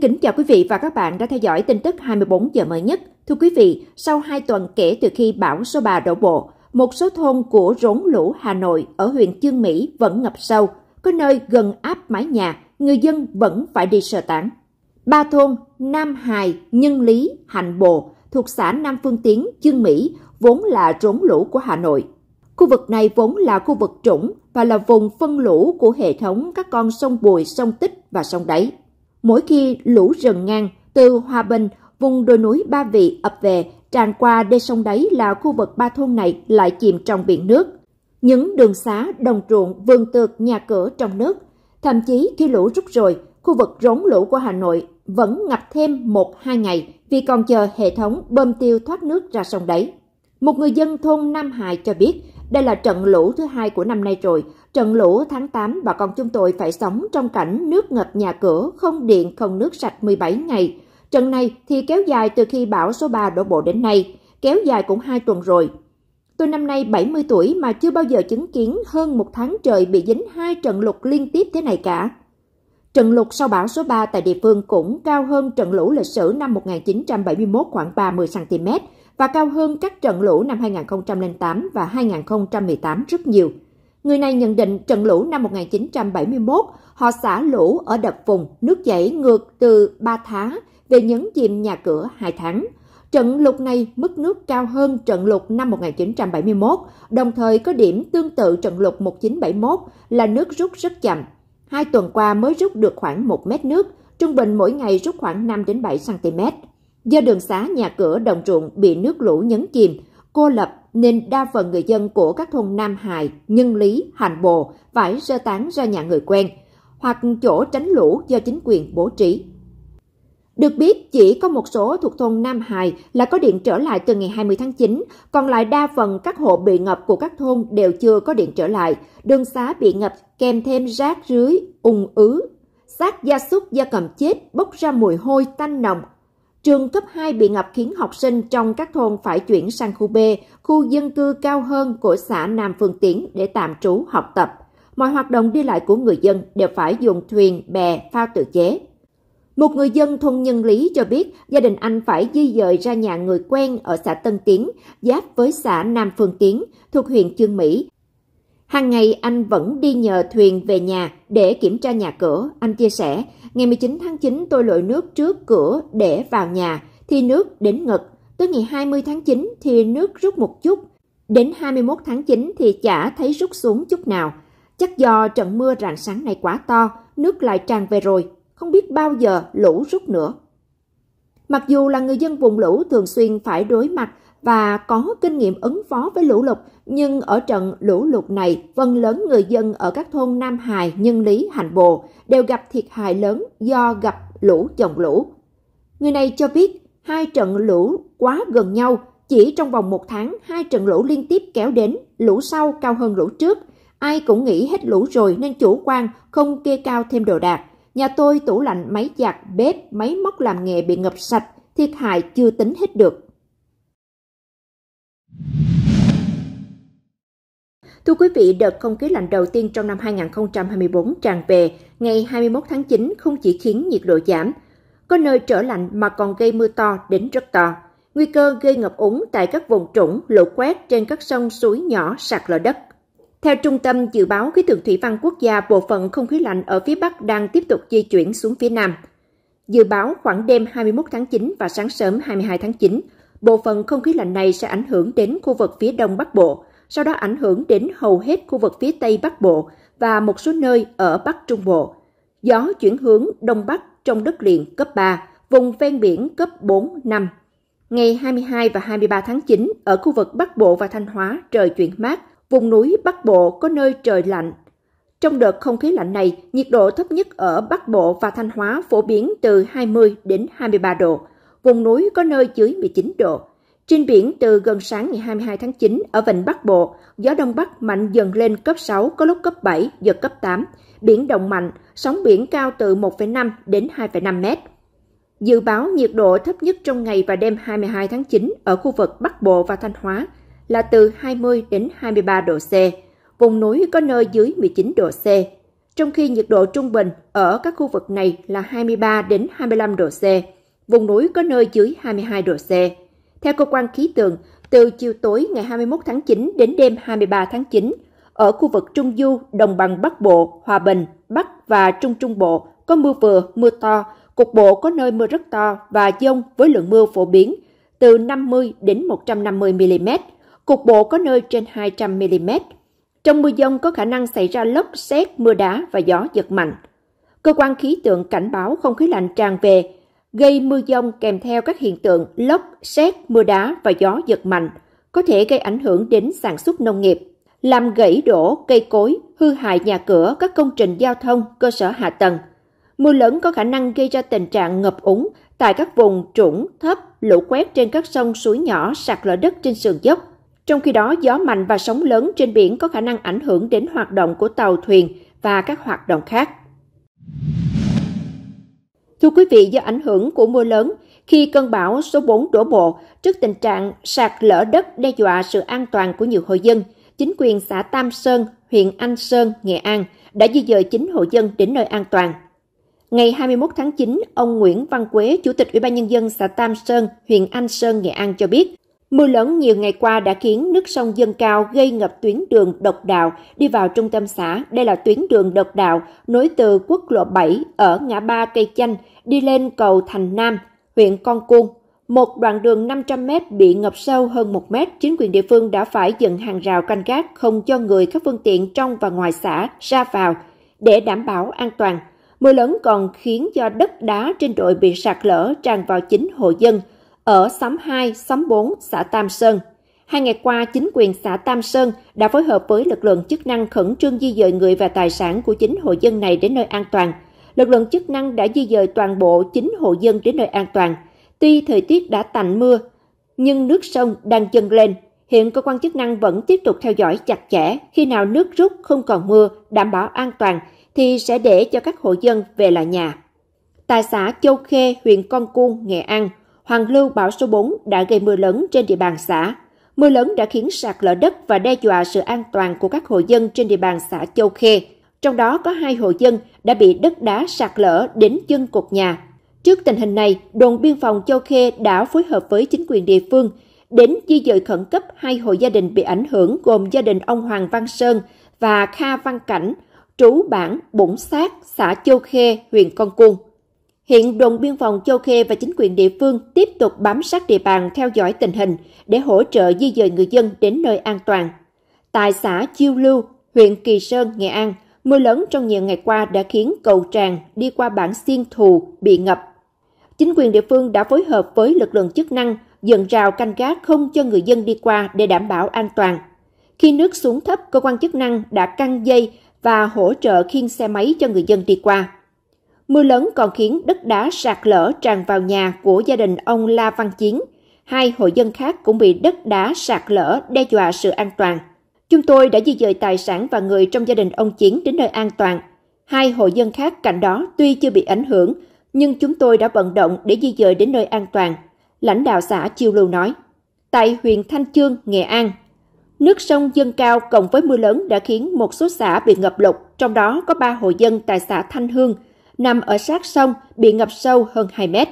kính chào quý vị và các bạn đã theo dõi tin tức 24 giờ mới nhất. Thưa quý vị, sau 2 tuần kể từ khi bão số 3 đổ bộ, một số thôn của rốn lũ Hà Nội ở huyện Chương Mỹ vẫn ngập sâu, có nơi gần áp mái nhà, người dân vẫn phải đi sơ tán. Ba thôn Nam Hài, Nhân Lý, Hành Bồ thuộc xã Nam Phương Tiến, Chương Mỹ vốn là rốn lũ của Hà Nội. Khu vực này vốn là khu vực trũng và là vùng phân lũ của hệ thống các con sông Bùi, sông Tích và sông Đáy. Mỗi khi lũ rần ngang từ Hòa Bình, vùng đồi núi Ba Vị ập về, tràn qua đê sông đáy là khu vực ba thôn này lại chìm trong biển nước. Những đường xá, đồng ruộng, vườn tược, nhà cửa trong nước. Thậm chí khi lũ rút rồi, khu vực rốn lũ của Hà Nội vẫn ngập thêm 1-2 ngày vì còn chờ hệ thống bơm tiêu thoát nước ra sông đáy. Một người dân thôn Nam Hải cho biết đây là trận lũ thứ hai của năm nay rồi Trận lũ tháng 8, bà con chúng tôi phải sống trong cảnh nước ngập nhà cửa, không điện, không nước sạch 17 ngày. Trận này thì kéo dài từ khi bão số 3 đổ bộ đến nay, kéo dài cũng 2 tuần rồi. Tôi năm nay 70 tuổi mà chưa bao giờ chứng kiến hơn một tháng trời bị dính hai trận lụt liên tiếp thế này cả. Trận lụt sau bão số 3 tại địa phương cũng cao hơn trận lũ lịch sử năm 1971 khoảng 30cm và cao hơn các trận lũ năm 2008 và 2018 rất nhiều. Người này nhận định trận lũ năm 1971, họ xả lũ ở đập vùng, nước chảy ngược từ 3 tháng về nhấn chìm nhà cửa 2 tháng. Trận lụt này mức nước cao hơn trận lụt năm 1971, đồng thời có điểm tương tự trận lụt 1971 là nước rút rất chậm. Hai tuần qua mới rút được khoảng 1 mét nước, trung bình mỗi ngày rút khoảng 5 đến 7 cm. Do đường xá nhà cửa đồng ruộng bị nước lũ nhấn chìm, cô lập nên đa phần người dân của các thôn Nam Hải, Nhân Lý, Hành Bồ phải sơ tán ra nhà người quen hoặc chỗ tránh lũ do chính quyền bố trí. Được biết, chỉ có một số thuộc thôn Nam Hải là có điện trở lại từ ngày 20 tháng 9, còn lại đa phần các hộ bị ngập của các thôn đều chưa có điện trở lại. Đường xá bị ngập kèm thêm rác rưới, ung ứ. xác gia súc gia cầm chết bốc ra mùi hôi tanh nồng Trường cấp 2 bị ngập khiến học sinh trong các thôn phải chuyển sang khu B, khu dân cư cao hơn của xã Nam Phương Tiến để tạm trú học tập. Mọi hoạt động đi lại của người dân đều phải dùng thuyền, bè, phao tự chế. Một người dân thôn Nhân Lý cho biết gia đình anh phải di dời ra nhà người quen ở xã Tân Tiến, giáp với xã Nam Phương Tiến, thuộc huyện Chương Mỹ, Hàng ngày anh vẫn đi nhờ thuyền về nhà để kiểm tra nhà cửa. Anh chia sẻ, ngày 19 tháng 9 tôi lội nước trước cửa để vào nhà, thì nước đến ngực. Tới ngày 20 tháng 9 thì nước rút một chút. Đến 21 tháng 9 thì chả thấy rút xuống chút nào. Chắc do trận mưa rạng sáng này quá to, nước lại tràn về rồi. Không biết bao giờ lũ rút nữa. Mặc dù là người dân vùng lũ thường xuyên phải đối mặt và có kinh nghiệm ứng phó với lũ lụt, nhưng ở trận lũ lụt này, phần lớn người dân ở các thôn Nam Hải, Nhân Lý, Hành Bồ đều gặp thiệt hại lớn do gặp lũ chồng lũ. Người này cho biết hai trận lũ quá gần nhau, chỉ trong vòng một tháng hai trận lũ liên tiếp kéo đến, lũ sau cao hơn lũ trước. Ai cũng nghĩ hết lũ rồi nên chủ quan không kê cao thêm đồ đạc. Nhà tôi tủ lạnh, máy giặt, bếp, máy móc làm nghề bị ngập sạch, thiệt hại chưa tính hết được. Thưa quý vị, đợt không khí lạnh đầu tiên trong năm 2024 tràn về ngày 21 tháng 9 không chỉ khiến nhiệt độ giảm, có nơi trở lạnh mà còn gây mưa to đến rất to. Nguy cơ gây ngập úng tại các vùng trũng, lũ quét trên các sông, suối nhỏ, sạt lở đất. Theo Trung tâm Dự báo Khí tượng Thủy văn Quốc gia, bộ phận không khí lạnh ở phía Bắc đang tiếp tục di chuyển xuống phía Nam. Dự báo khoảng đêm 21 tháng 9 và sáng sớm 22 tháng 9, Bộ phận không khí lạnh này sẽ ảnh hưởng đến khu vực phía đông bắc bộ, sau đó ảnh hưởng đến hầu hết khu vực phía tây bắc bộ và một số nơi ở bắc trung bộ. Gió chuyển hướng đông bắc trong đất liền cấp 3, vùng ven biển cấp 4 5. Ngày 22 và 23 tháng 9 ở khu vực Bắc Bộ và Thanh Hóa trời chuyển mát, vùng núi Bắc Bộ có nơi trời lạnh. Trong đợt không khí lạnh này, nhiệt độ thấp nhất ở Bắc Bộ và Thanh Hóa phổ biến từ 20 đến 23 độ, vùng núi có nơi dưới 19 độ. Trên biển từ gần sáng ngày 22 tháng 9 ở vịnh Bắc Bộ, gió đông bắc mạnh dần lên cấp 6 có lúc cấp 7, giật cấp 8, biển động mạnh, sóng biển cao từ 1,5 đến 2,5 mét. Dự báo nhiệt độ thấp nhất trong ngày và đêm 22 tháng 9 ở khu vực Bắc Bộ và Thanh Hóa là từ 20 đến 23 độ C, vùng núi có nơi dưới 19 độ C. Trong khi nhiệt độ trung bình ở các khu vực này là 23 đến 25 độ C vùng núi có nơi dưới 22 độ C. Theo cơ quan khí tượng, từ chiều tối ngày 21 tháng 9 đến đêm 23 tháng 9, ở khu vực Trung Du, Đồng bằng Bắc Bộ, Hòa Bình, Bắc và Trung Trung Bộ có mưa vừa, mưa to, cục bộ có nơi mưa rất to và dông với lượng mưa phổ biến từ 50 đến 150 mm, cục bộ có nơi trên 200 mm. Trong mưa dông có khả năng xảy ra lốc, xét, mưa đá và gió giật mạnh. Cơ quan khí tượng cảnh báo không khí lạnh tràn về gây mưa dông kèm theo các hiện tượng lốc, xét mưa đá và gió giật mạnh, có thể gây ảnh hưởng đến sản xuất nông nghiệp, làm gãy đổ cây cối, hư hại nhà cửa, các công trình giao thông, cơ sở hạ tầng. Mưa lớn có khả năng gây ra tình trạng ngập úng tại các vùng trũng thấp, lũ quét trên các sông suối nhỏ, sạt lở đất trên sườn dốc. Trong khi đó, gió mạnh và sóng lớn trên biển có khả năng ảnh hưởng đến hoạt động của tàu thuyền và các hoạt động khác. Thưa quý vị, do ảnh hưởng của mưa lớn, khi cơn bão số 4 đổ bộ, trước tình trạng sạt lở đất đe dọa sự an toàn của nhiều hộ dân, chính quyền xã Tam Sơn, huyện Anh Sơn, Nghệ An đã di dời chính hộ dân đến nơi an toàn. Ngày 21 tháng 9, ông Nguyễn Văn Quế, Chủ tịch Ủy ban Nhân dân xã Tam Sơn, huyện Anh Sơn, Nghệ An cho biết, Mưa lớn nhiều ngày qua đã khiến nước sông dâng cao gây ngập tuyến đường độc đạo đi vào trung tâm xã. Đây là tuyến đường độc đạo nối từ quốc lộ 7 ở ngã ba Cây Chanh đi lên cầu Thành Nam, huyện Con Cuông. Một đoạn đường 500 m bị ngập sâu hơn 1 mét, chính quyền địa phương đã phải dựng hàng rào canh gác không cho người các phương tiện trong và ngoài xã ra vào để đảm bảo an toàn. Mưa lớn còn khiến cho đất đá trên đồi bị sạt lở tràn vào chính hộ dân – ở xóm 2, xóm 4, xã Tam Sơn. Hai ngày qua, chính quyền xã Tam Sơn đã phối hợp với lực lượng chức năng khẩn trương di dời người và tài sản của chính hộ dân này đến nơi an toàn. Lực lượng chức năng đã di dời toàn bộ chính hộ dân đến nơi an toàn. Tuy thời tiết đã tạnh mưa, nhưng nước sông đang dâng lên. Hiện cơ quan chức năng vẫn tiếp tục theo dõi chặt chẽ, khi nào nước rút không còn mưa, đảm bảo an toàn thì sẽ để cho các hộ dân về lại nhà. Tại xã Châu Khê, huyện Con Cuông, Nghệ An, Hoàng Lưu bão số 4 đã gây mưa lớn trên địa bàn xã. Mưa lớn đã khiến sạt lở đất và đe dọa sự an toàn của các hộ dân trên địa bàn xã Châu Khê. Trong đó có hai hộ dân đã bị đất đá sạt lở đến chân cột nhà. Trước tình hình này, đồn biên phòng Châu Khê đã phối hợp với chính quyền địa phương đến di dời khẩn cấp hai hộ gia đình bị ảnh hưởng gồm gia đình ông Hoàng Văn Sơn và Kha Văn Cảnh, trú bản Bũng Sát, xã Châu Khê, huyện Con Cuông. Hiện đồn biên phòng Châu Khê và chính quyền địa phương tiếp tục bám sát địa bàn theo dõi tình hình để hỗ trợ di dời người dân đến nơi an toàn. Tại xã Chiêu Lưu, huyện Kỳ Sơn, Nghệ An, mưa lớn trong nhiều ngày qua đã khiến cầu tràn đi qua bản siêng Thù bị ngập. Chính quyền địa phương đã phối hợp với lực lượng chức năng dựng rào canh gác không cho người dân đi qua để đảm bảo an toàn. Khi nước xuống thấp, cơ quan chức năng đã căng dây và hỗ trợ khiên xe máy cho người dân đi qua. Mưa lớn còn khiến đất đá sạt lở tràn vào nhà của gia đình ông La Văn Chiến. Hai hộ dân khác cũng bị đất đá sạt lở đe dọa sự an toàn. Chúng tôi đã di dời tài sản và người trong gia đình ông Chiến đến nơi an toàn. Hai hộ dân khác cạnh đó tuy chưa bị ảnh hưởng, nhưng chúng tôi đã vận động để di dời đến nơi an toàn. Lãnh đạo xã Chiêu Lưu nói. Tại huyện Thanh Chương, Nghệ An, nước sông dâng cao cộng với mưa lớn đã khiến một số xã bị ngập lụt, trong đó có ba hộ dân tại xã Thanh Hương – nằm ở sát sông bị ngập sâu hơn 2 mét.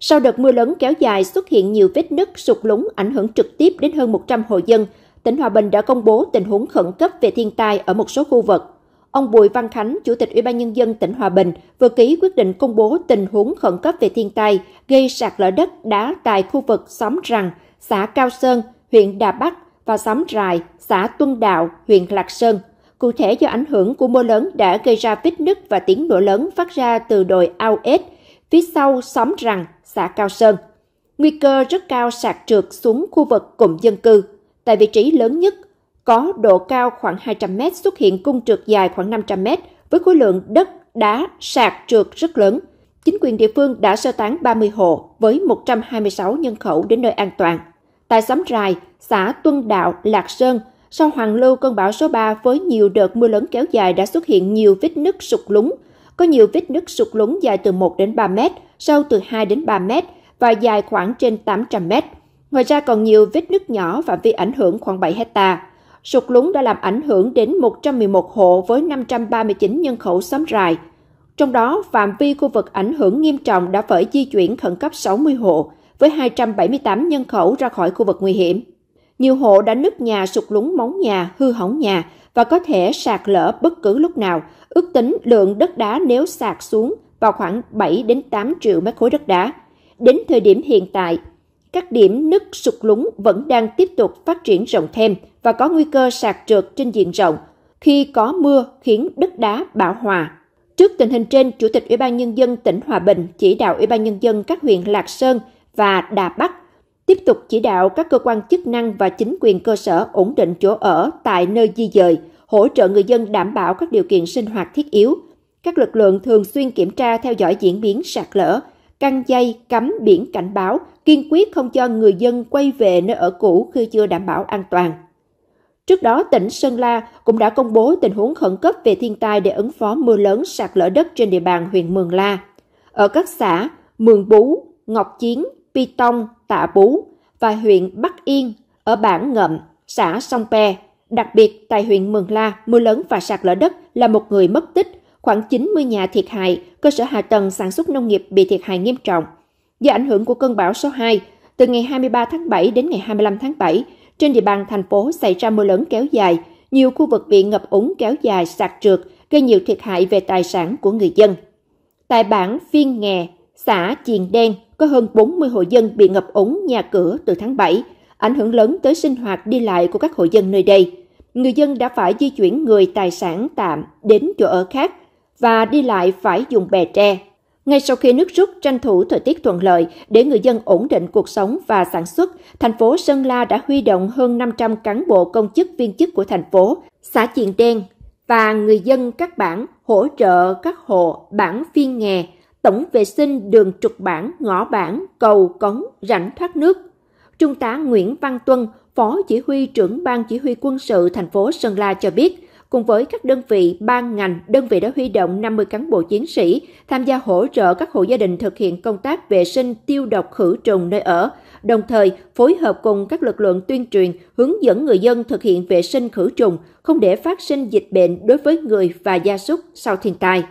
Sau đợt mưa lớn kéo dài xuất hiện nhiều vết nứt, sụt lún ảnh hưởng trực tiếp đến hơn 100 hộ dân, tỉnh Hòa Bình đã công bố tình huống khẩn cấp về thiên tai ở một số khu vực. Ông Bùi Văn Khánh, Chủ tịch Ủy ban nhân dân tỉnh Hòa Bình vừa ký quyết định công bố tình huống khẩn cấp về thiên tai gây sạt lở đất đá tại khu vực xóm Rằng, xã Cao Sơn, huyện Đà Bắc và xóm Rài, xã Tuân Đạo, huyện Lạc Sơn – Cụ thể do ảnh hưởng của mưa lớn đã gây ra vết nứt và tiếng nổ lớn phát ra từ đồi Ao ếch phía sau xóm Rằng, xã Cao Sơn. Nguy cơ rất cao sạt trượt xuống khu vực cụm dân cư. Tại vị trí lớn nhất, có độ cao khoảng 200 mét xuất hiện cung trượt dài khoảng 500 mét với khối lượng đất, đá, sạt trượt rất lớn. Chính quyền địa phương đã sơ tán 30 hộ với 126 nhân khẩu đến nơi an toàn. Tại xóm Rài, xã Tuân Đạo, Lạc Sơn – sau Hoàng lưu cơn bão số 3 với nhiều đợt mưa lớn kéo dài đã xuất hiện nhiều vết nứt sụt lún. Có nhiều vết nứt sụt lún dài từ 1 đến 3 mét, sâu từ 2 đến 3 mét và dài khoảng trên 800 mét. Ngoài ra còn nhiều vết nứt nhỏ và vi ảnh hưởng khoảng 7 hecta. Sụt lún đã làm ảnh hưởng đến 111 hộ với 539 nhân khẩu xóm rài. Trong đó, phạm vi khu vực ảnh hưởng nghiêm trọng đã phải di chuyển khẩn cấp 60 hộ với 278 nhân khẩu ra khỏi khu vực nguy hiểm. Nhiều hộ đã nứt nhà, sụt lún móng nhà, hư hỏng nhà và có thể sạt lở bất cứ lúc nào. Ước tính lượng đất đá nếu sạt xuống vào khoảng 7 đến 8 triệu mét khối đất đá. Đến thời điểm hiện tại, các điểm nứt sụt lún vẫn đang tiếp tục phát triển rộng thêm và có nguy cơ sạt trượt trên diện rộng khi có mưa khiến đất đá bão hòa. Trước tình hình trên, Chủ tịch Ủy ban Nhân dân tỉnh Hòa Bình chỉ đạo Ủy ban Nhân dân các huyện Lạc Sơn và Đà Bắc tiếp tục chỉ đạo các cơ quan chức năng và chính quyền cơ sở ổn định chỗ ở tại nơi di dời, hỗ trợ người dân đảm bảo các điều kiện sinh hoạt thiết yếu. Các lực lượng thường xuyên kiểm tra theo dõi diễn biến sạt lở, căng dây, cấm biển cảnh báo, kiên quyết không cho người dân quay về nơi ở cũ khi chưa đảm bảo an toàn. Trước đó, tỉnh Sơn La cũng đã công bố tình huống khẩn cấp về thiên tai để ứng phó mưa lớn sạt lở đất trên địa bàn huyện Mường La. Ở các xã Mường Bú, Ngọc Chiến, Pi Tông, Tạ Bú và huyện Bắc Yên ở bản Ngậm, xã Sông Pe. Đặc biệt tại huyện Mường La, mưa lớn và sạt lở đất là một người mất tích, khoảng 90 nhà thiệt hại, cơ sở hạ tầng sản xuất nông nghiệp bị thiệt hại nghiêm trọng. Do ảnh hưởng của cơn bão số 2, từ ngày 23 tháng 7 đến ngày 25 tháng 7, trên địa bàn thành phố xảy ra mưa lớn kéo dài, nhiều khu vực bị ngập úng kéo dài sạt trượt, gây nhiều thiệt hại về tài sản của người dân. Tại bản Phiên Nghè, xã Chiền Đen, có hơn 40 hộ dân bị ngập úng nhà cửa từ tháng 7, ảnh hưởng lớn tới sinh hoạt đi lại của các hộ dân nơi đây. Người dân đã phải di chuyển người tài sản tạm đến chỗ ở khác và đi lại phải dùng bè tre. Ngay sau khi nước rút, tranh thủ thời tiết thuận lợi để người dân ổn định cuộc sống và sản xuất, thành phố Sơn La đã huy động hơn 500 cán bộ công chức viên chức của thành phố, xã Chiền Đen và người dân các bản hỗ trợ các hộ bản phiên nghè tổng vệ sinh đường trục bản, ngõ bản, cầu, cống, rãnh thoát nước. Trung tá Nguyễn Văn Tuân, Phó Chỉ huy trưởng Ban Chỉ huy quân sự thành phố Sơn La cho biết, cùng với các đơn vị, ban ngành, đơn vị đã huy động 50 cán bộ chiến sĩ tham gia hỗ trợ các hộ gia đình thực hiện công tác vệ sinh tiêu độc khử trùng nơi ở, đồng thời phối hợp cùng các lực lượng tuyên truyền hướng dẫn người dân thực hiện vệ sinh khử trùng, không để phát sinh dịch bệnh đối với người và gia súc sau thiên tai.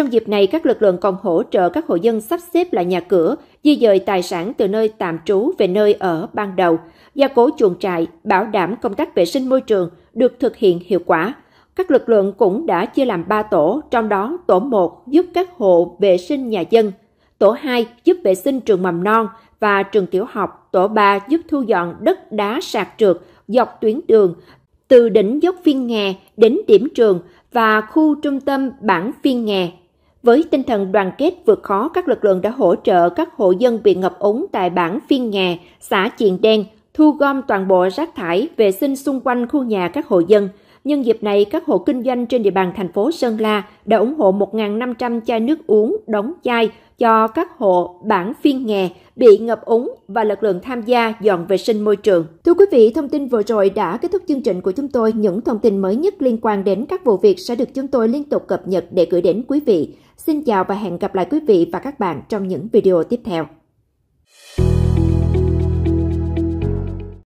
Trong dịp này, các lực lượng còn hỗ trợ các hộ dân sắp xếp lại nhà cửa, di dời tài sản từ nơi tạm trú về nơi ở ban đầu, gia cố chuồng trại, bảo đảm công tác vệ sinh môi trường được thực hiện hiệu quả. Các lực lượng cũng đã chia làm 3 tổ, trong đó tổ 1 giúp các hộ vệ sinh nhà dân, tổ 2 giúp vệ sinh trường mầm non và trường tiểu học, tổ 3 giúp thu dọn đất đá sạt trượt dọc tuyến đường từ đỉnh dốc phiên nghè đến điểm trường và khu trung tâm bản phiên nghè với tinh thần đoàn kết vượt khó, các lực lượng đã hỗ trợ các hộ dân bị ngập úng tại bản Phiên Nhà, xã Chiền Đen, thu gom toàn bộ rác thải, vệ sinh xung quanh khu nhà các hộ dân. Nhân dịp này, các hộ kinh doanh trên địa bàn thành phố Sơn La đã ủng hộ 1.500 chai nước uống đóng chai cho các hộ bản phiên nghè bị ngập úng và lực lượng tham gia dọn vệ sinh môi trường. Thưa quý vị, thông tin vừa rồi đã kết thúc chương trình của chúng tôi. Những thông tin mới nhất liên quan đến các vụ việc sẽ được chúng tôi liên tục cập nhật để gửi đến quý vị. Xin chào và hẹn gặp lại quý vị và các bạn trong những video tiếp theo.